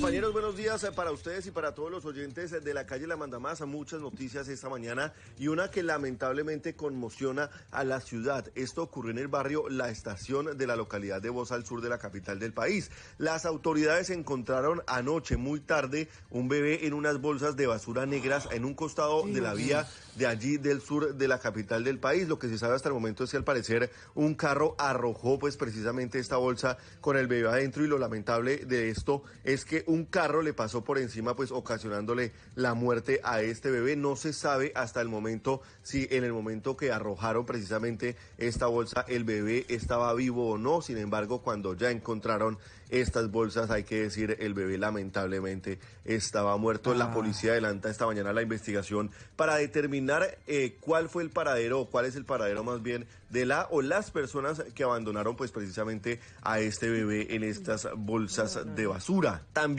Compañeros, buenos días eh, para ustedes y para todos los oyentes eh, de la calle La Mandamasa. Muchas noticias esta mañana y una que lamentablemente conmociona a la ciudad. Esto ocurrió en el barrio La Estación de la localidad de Bosa, al sur de la capital del país. Las autoridades encontraron anoche, muy tarde, un bebé en unas bolsas de basura negras en un costado de la vía de allí del sur de la capital del país. Lo que se sabe hasta el momento es que al parecer un carro arrojó pues precisamente esta bolsa con el bebé adentro y lo lamentable de esto es que un carro le pasó por encima, pues ocasionándole la muerte a este bebé. No se sabe hasta el momento si en el momento que arrojaron precisamente esta bolsa el bebé estaba vivo o no. Sin embargo, cuando ya encontraron estas bolsas, hay que decir, el bebé lamentablemente estaba muerto. La ah. policía adelanta esta mañana la investigación para determinar eh, cuál fue el paradero o cuál es el paradero más bien de la o las personas que abandonaron pues precisamente a este bebé en estas bolsas de basura. También